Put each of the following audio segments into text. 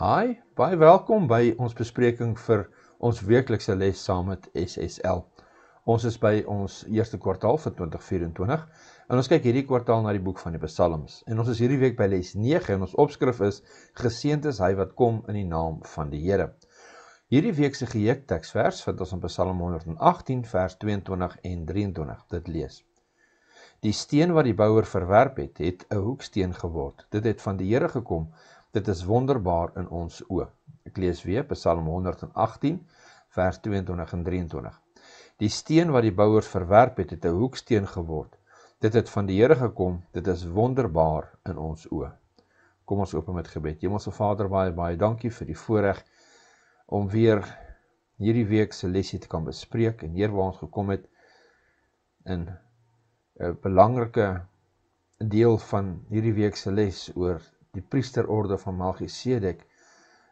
Hi, baie welkom by ons bespreking vir ons weeklikse les saam met SSL. Ons is by ons eerste kwartaal vir 2024 en ons kyk hierdie kwartaal na die boek van die Psalms. En ons is hierdie week by les 9 en ons opskrif is Geseend is hy wat kom in die naam van die Here. Hierdie week se geheekteksvers vind ons in Psalm 118 vers 22 en 23. Dit lees: Die steen wat die bouer verwerp het, het 'n hoeksteen geword. Dit het van die Here gekom Dit is wonderbaar in ons oë. Ek lees weer Psalm 118 vers 22 en 23. Die steen wat die bouers verwerp het, het 'n hoeksteen geword. Dit het van die Here gekom. Dit is wonderbaar in ons oë. Kom ons open met gebed. Hemelse Vader, baie baie dankie vir die voorreg om weer hierdie week se lesie te kan bespreek en hier waar ons gekom het in 'n eh, belangrike deel van hierdie week se les oor die priesterorde van Melchisedek,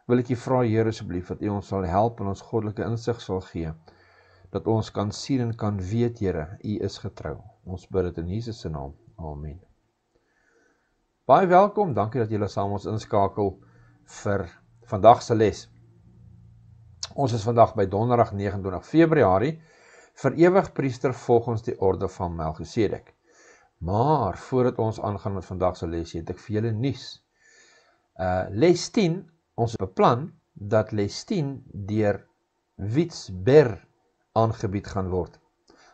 wil ek jy vra, Heer, asblief, dat jy ons sal help en ons godelike inzicht sal gee, dat ons kan sien en kan weet, Heer, jy is getrouw. Ons bid het in Jesus' naam. Amen. Baie welkom, dankie dat jylle saam ons inskakel vir vandagse les. Ons is vandag by donderdag 29 februari, verewig priester volgens die orde van Melchisedek. Maar, voordat ons aangaan met vandagse les, het ek vir jylle nies. Uh eh, les 10 ons beplan dat les 10 deur Witsber aangebied gaan word.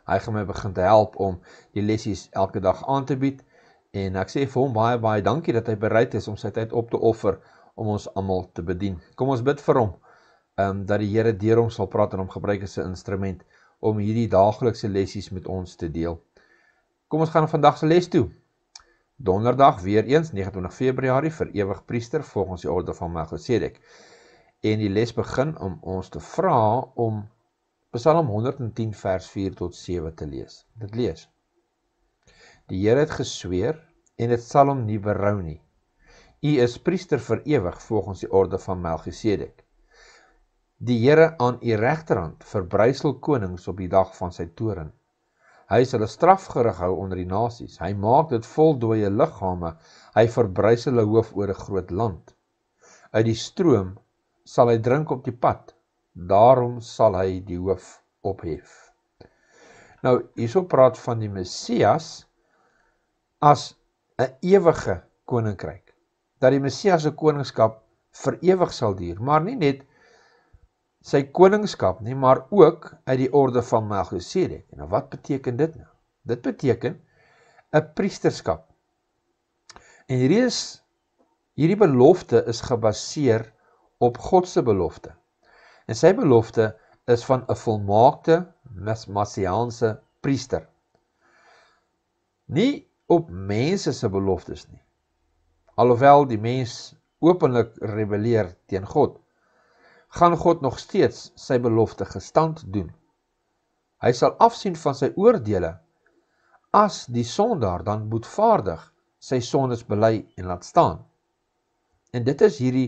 Hy gaan my begin te help om die lessies elke dag aan te bied en ek sê vir hom baie baie dankie dat hy bereid is om sy tyd op te offer om ons almal te bedien. Kom ons bid vir hom. Ehm um, dat die Here deur hom sal praat en hom gebruik as 'n instrument om hierdie daaglikse lessies met ons te deel. Kom ons gaan vandag se les toe. Donderdag weer eens 29 Februarie vir ewig priester volgens die orde van Melchisedek. En die les begin om ons te vra om Psalm 110 vers 4 tot 7 te lees. Dit lees. Die Here het gesweer en dit sal hom nie berou nie. U is priester vir ewig volgens die orde van Melchisedek. Die Here aan u regterhand verbrysel konings op die dag van sy toorn. Hy is hulle strafgerig hou onder die nasies. Hy maak dit vol dooie lichame. Hy verbruis hulle hoof oor een groot land. Uit die stroom sal hy drink op die pad. Daarom sal hy die hoof ophef. Nou, hierso praat van die Messias as een eeuwige koninkryk. Dat die Messias een koningskap verewig sal dier. Maar nie net koninkryk sy koningskap nie, maar ook uit die orde van Melchizedek. En nou, wat beteken dit nou? Dit beteken een priesterskap. En hier is, hierdie belofte is gebaseer op Godse belofte. En sy belofte is van een volmaakte Masiaanse priester. Nie op mensese beloftes nie. Alhoewel die mens openlik rebeleer tegen God, gaan God nog steeds sy belofte gestand doen. Hy sal afsien van sy oordele, as die sonder dan boetvaardig sy sondes belei en laat staan. En dit is hierdie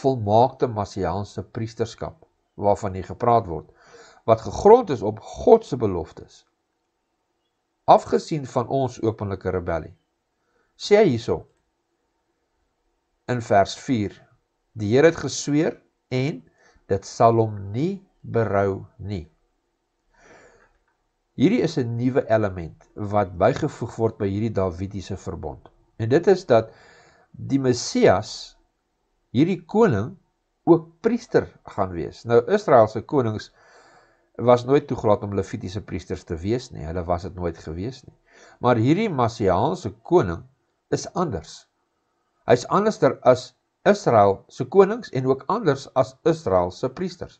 volmaakte Masiaanse priesterskap, waarvan hier gepraat word, wat gegrond is op Godse beloftes. Afgesien van ons openlijke rebellie, sê hy so, in vers 4, die Heer het gesweer en, dit sal hom nie berou nie. Hierdie is 'n nuwe element wat bygevoeg word by hierdie Dawidiese verbond. En dit is dat die Messias hierdie koning ook priester gaan wees. Nou Israel se konings was nooit toegelaat om Levitiese priesters te wees nie. Hulle was dit nooit gewees nie. Maar hierdie Messiaanse koning is anders. Hy's anderster as Israel se konings en ook anders as Israel se priesters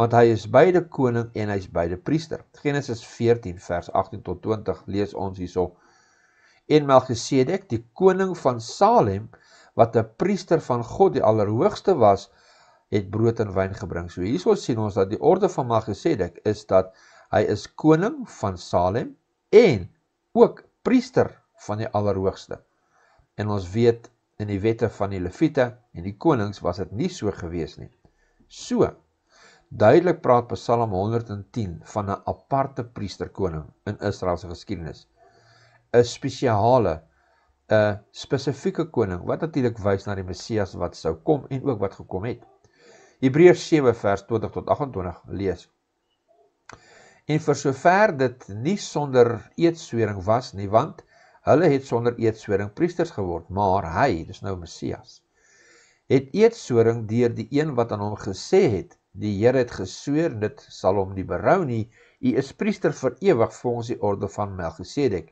want hy is beide koning en hy is beide priester. Genesis 14 vers 18 tot 20 lees ons hierso. En Melchisedek, die koning van Salem, wat 'n priester van God die Allerhoogste was, het brood en wyn gebring. So hierso sien ons dat die orde van Melchisedek is dat hy is koning van Salem en ook priester van die Allerhoogste. En ons weet in die wette van die leviete en die konings was het nie so gewees nie. So, duidelik praat Psalm 110 van een aparte priesterkoning in Israelse geskiednis. Een speciale, een specifieke koning, wat natuurlijk wees na die Messias wat sou kom en ook wat gekom het. Hebreus 7 vers 20 tot 28 lees. En vir sover dit nie sonder eetswering was nie, want, Hulle het sonder eedsworing priesters geword, maar hy, dis nou Messias, het eedsworing deur die een wat aan hom gesê het: "Die Here het gesweer en dit sal hom nie berou nie. U is priester vir ewig volgens die orde van Melchisedek."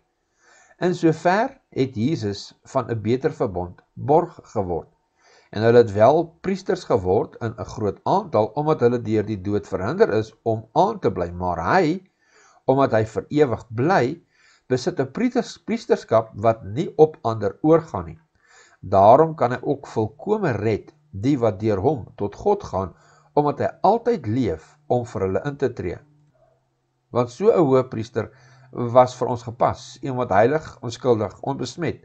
In sover het Jesus van 'n beter verbond borg geword. En hulle het wel priesters geword in 'n groot aantal omdat hulle deur die dood verhinder is om aan te bly, maar hy omdat hy vir ewig bly, besit een priesterskap wat nie op ander oorgaan nie. Daarom kan hy ook volkome red die wat dier hom tot God gaan, omdat hy altyd leef om vir hulle in te tree. Want so een hoogpriester was vir ons gepas, een wat heilig, onskuldig, onbesmet,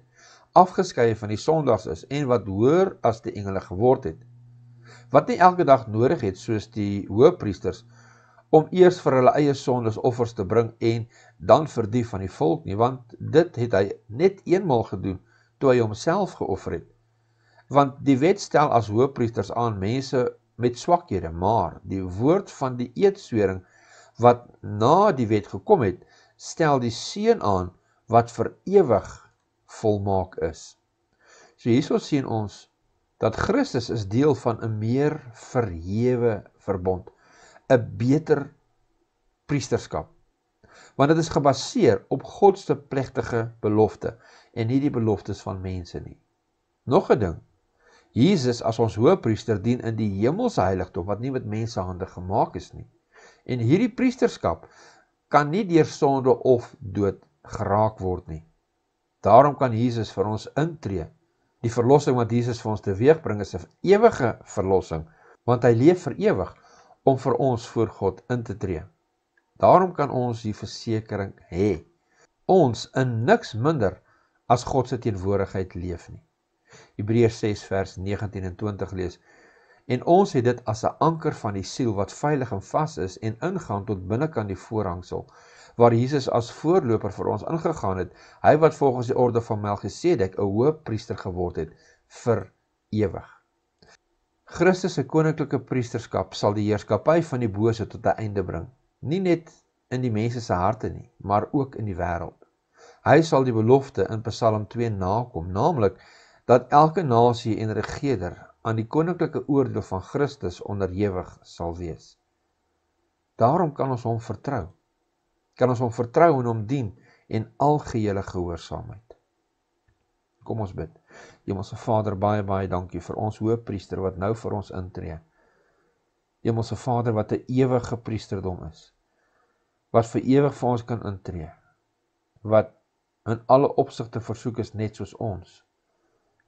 afgeskye van die sondags is, en wat hoer as die engele geword het. Wat nie elke dag nodig het, soos die hoogpriesters, om eers vir hulle eie sondes offers te bring en dan vir die van die volk nie, want dit het hy net eenmaal gedoen toe hy homself geoffer het. Want die wet stel as hoopriesters aan mense met swakhede, maar die woord van die eedswering wat na die wet gekom het, stel die seun aan wat vir ewig volmaak is. So hierso sien ons dat Christus is deel van 'n meer verhewe verbond. 'n beter priesterskap. Want dit is gebaseer op God se plegtige belofte en nie die beloftes van mense nie. Nog 'n ding. Jesus as ons hoëpriester dien in die hemelse heiligdom wat nie met mense hande gemaak is nie. En hierdie priesterskap kan nie deur sonde of dood geraak word nie. Daarom kan Jesus vir ons intree. Die verlossing wat Jesus vir ons teweegbring is 'n ewige verlossing want hy leef vir ewig om vir ons voor God in te tree. Daarom kan ons die versekering hê ons in niks minder as God se teenwoordigheid leef nie. Hebreërs 6 vers 19 en 20 lees en ons het dit as 'n anker van die siel wat veilig en vas is en ingaan tot binnekant die voorhangsel waar Jesus as voorloper vir ons ingegaan het, hy wat volgens die orde van Melchisedek 'n hoëpriester geword het vir ewig. Christus se koninklike priesterskap sal die heerskappy van die bose tot 'n einde bring, nie net in die mense se harte nie, maar ook in die wêreld. Hy sal die belofte in Psalm 2 nakom, naamlik dat elke nasie en regerder aan die koninklike oordeel van Christus onderhewig sal wees. Daarom kan ons hom vertrou. Kan ons hom vertrou en hom dien in algehele gehoorsaamheid. Kom ons bid. Hemelse Vader, baie baie dankie vir ons hoofpriester wat nou vir ons intree. Hemelse Vader wat 'n ewige priesterdom is. Wat vir ewig vir ons kan intree. Wat in alle opsigte versoek is net soos ons.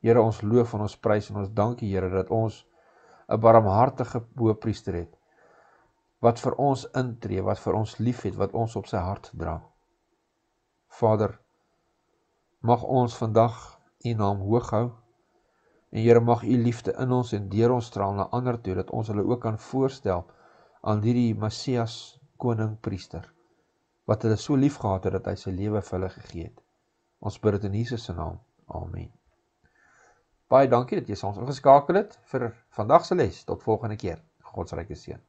Here, ons loof en ons prys en ons dankie Here dat ons 'n barmhartige hoofpriester het wat vir ons intree, wat vir ons liefhet, wat ons op sy hart dra. Vader, mag ons vandag u naam hoog hou. En Here mag u liefde in ons en deur ons straal na ander toe dat ons hulle ook kan voorstel aan hierdie Messias koning priester wat hulle so liefgehad het dat hy sy lewe vir hulle gegee het. Ons bid dit in Jesus se naam. Amen. Baie dankie dat jy ons ingeskakel het vir vandag se les. Tot volgende keer. God se ryke seën.